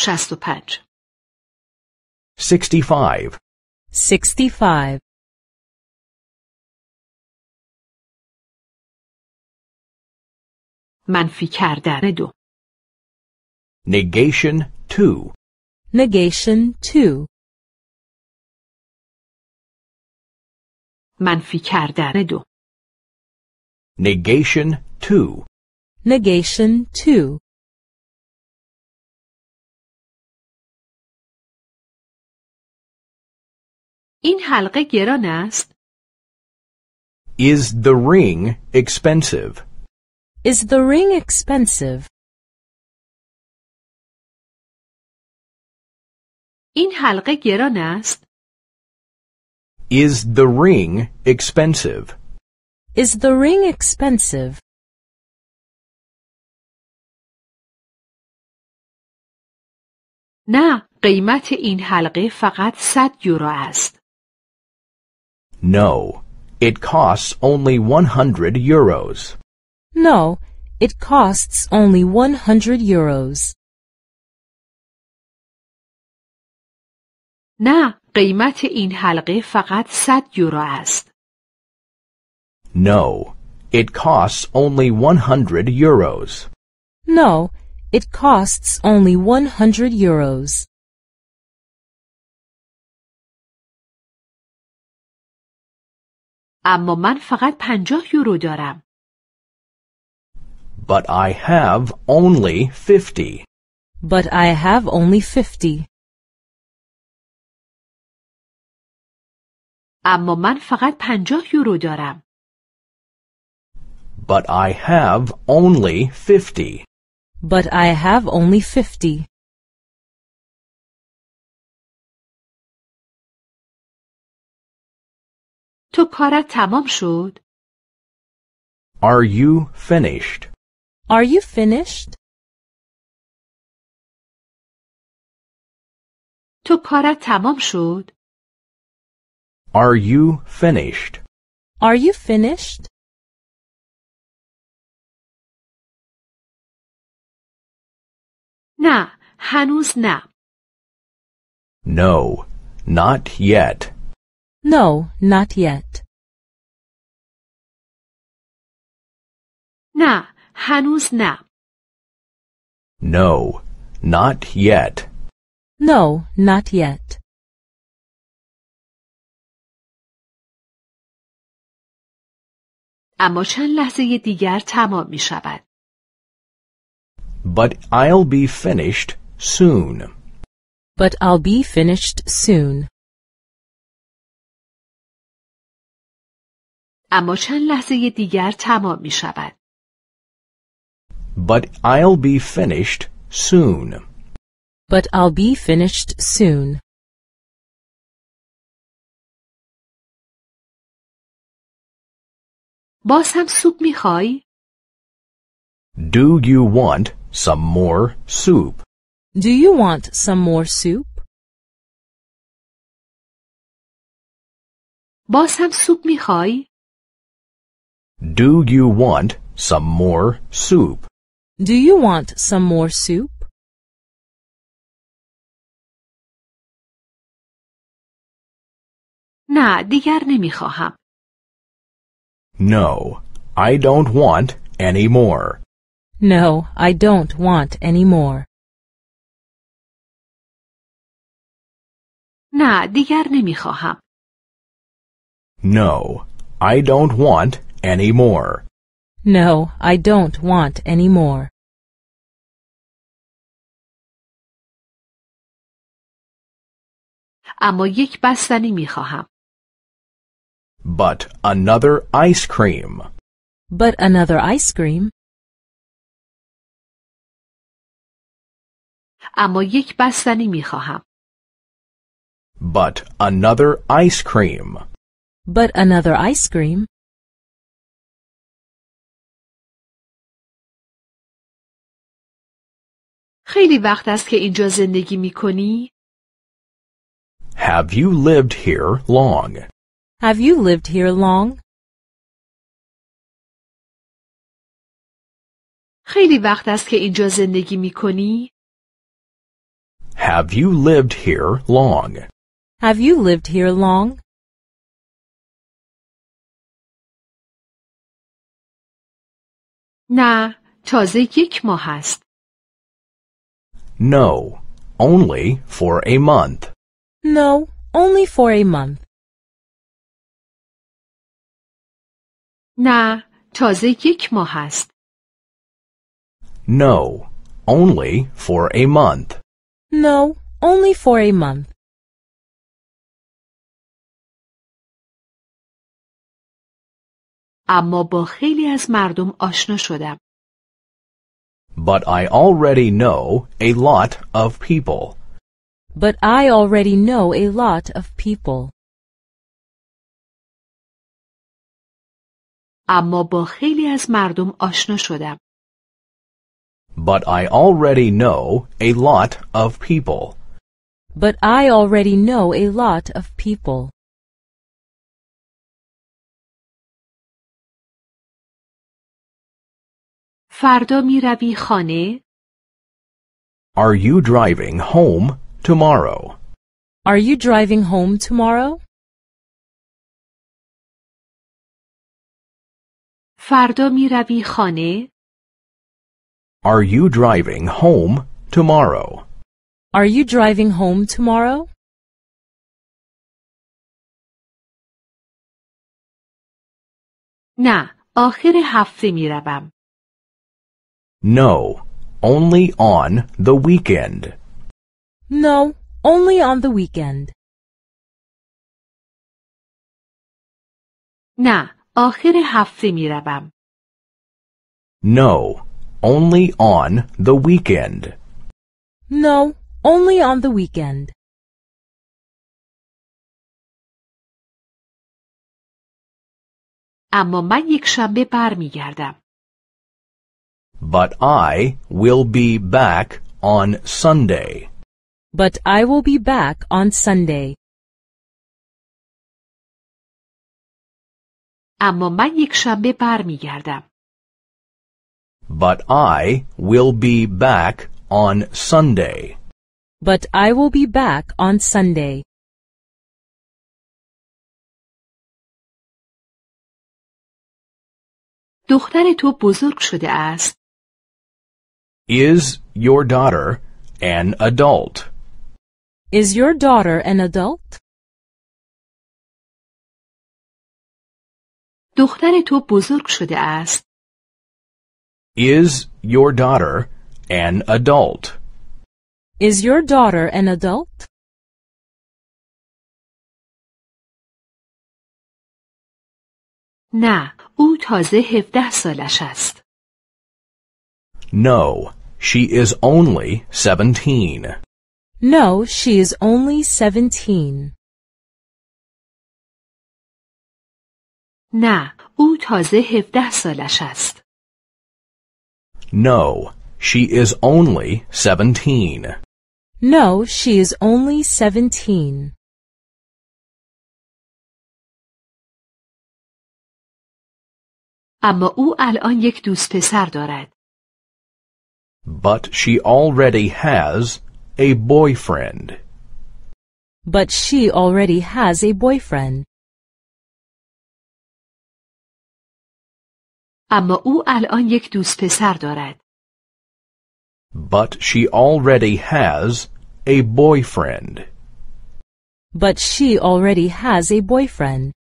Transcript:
شست و پنج 65 منفی کردن دو negation 2 negation 2 منفی کردن دو negation 2 negation 2 این حلقه گران است؟ Is the ring expensive? Is the ring expensive? این حلقه گران است؟ Is the ring expensive? Is the ring expensive? نه قیمت این حلقه فقط 100 یورو است. No, it costs only 100 euros. No, it costs only 100 euros. نه قیمت این حلقه فقط 100 یورو است. No, it costs only 100 euros. No, it costs only 100 euros. اما من فقط پنجاه یورو دارم. But I have only 50. But I have only 50. اما من فقط پنجاه یورو دارم. But I have only 50. But I have only 50. تو کارت تمام شد؟ Are you finished? Are you finished? تو کارت تمام شد؟ Are you finished? Are you finished? نه هنوز نه No, not yet. No, not yet. نه، hanus نه. No, not yet. No, not yet. اما چند لحظه دیگر تمام می شود. But I'll be finished soon. But I'll be finished soon. اما چند لحظه دیگر تمام می شود. But I'll be finished soon. But I'll be finished soon. باز هم سوپ soup? Do you want some more soup? Do you want some more soup? باز هم سوپ do you want some more soup? Do you want some more soup? No, I don't want any more. No, I don't want any more. No, I don't want any more. No, I don't want any more. اما یک بستنی می خواهم. But another ice cream. But another ice cream. اما یک بستنی می خواهم. But another ice cream. But another ice cream. خیلی وقت است که اینجا زندگی می کنی؟ Have you lived here long? Have you lived here long? خیلی وقت است که اینجا زندگی می کنی؟ Have you lived here long? Have you lived here long? نه، تازه یک ماه است. No, only for a month. No, only for a month. Na, تازه yek ماه است. No, only for a month. No, only for a month. اما با خیلی از مردم آشنا شدم. But I already know a lot of people. But I already know a lot of people. اما با خیلی از مردم آشنا شدم. But I already know a lot of people. But I already know a lot of people. فردا می روی خانه؟ Are you driving home tomorrow? Are you driving home tomorrow? فردا می روی خانه؟ Are you driving home tomorrow? Are you driving home tomorrow? نه، آخر هفته می روم. No, only on the weekend. No, only on the weekend. نه آخر هفته می روم. No, only on the weekend. No, only on the weekend. اما من یک شنبه برمیگردم. But I will be back on Sunday. But I will be back on Sunday. اما من یک شنبه برمیگردم. But I will be back on Sunday. But I will be back on Sunday. دختر تو بزرگ شده است. Is your daughter an adult? Is your daughter an adult? دختر تو بزرگ شده است. Is your daughter an adult? Is your daughter an adult? نه، او تازه 17 سالش است. No, she is only 17. No, she is only 17. نه، او تازه هفده سالش است. No, she is only 17. No, she is only 17. اما او الان یک دوست پسر دارد. But she already has a boyfriend. But she already has a boyfriend. اما او الان یک دوست پسر دارد. But she already has a boyfriend. But she already has a boyfriend.